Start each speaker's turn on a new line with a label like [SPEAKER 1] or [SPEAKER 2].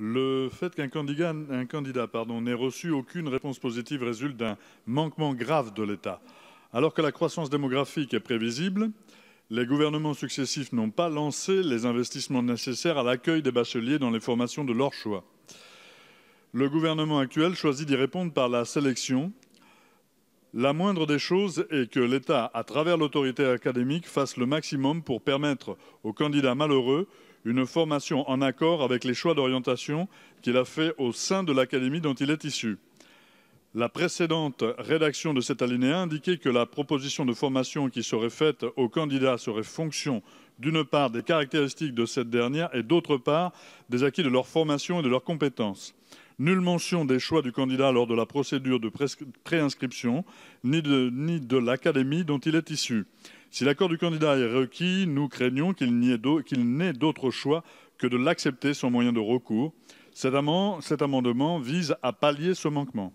[SPEAKER 1] Le fait qu'un candidat, n'ait reçu aucune réponse positive résulte d'un manquement grave de l'État. Alors que la croissance démographique est prévisible, les gouvernements successifs n'ont pas lancé les investissements nécessaires à l'accueil des bacheliers dans les formations de leur choix. Le gouvernement actuel choisit d'y répondre par la sélection, la moindre des choses est que l'État, à travers l'autorité académique, fasse le maximum pour permettre aux candidats malheureux une formation en accord avec les choix d'orientation qu'il a fait au sein de l'académie dont il est issu. La précédente rédaction de cet alinéa indiquait que la proposition de formation qui serait faite aux candidats serait fonction d'une part des caractéristiques de cette dernière et d'autre part des acquis de leur formation et de leurs compétences. Nulle mention des choix du candidat lors de la procédure de préinscription, ni de, ni de l'académie dont il est issu. Si l'accord du candidat est requis, nous craignons qu'il n'ait d'autre choix que de l'accepter sans moyen de recours. Cet amendement vise à pallier ce manquement.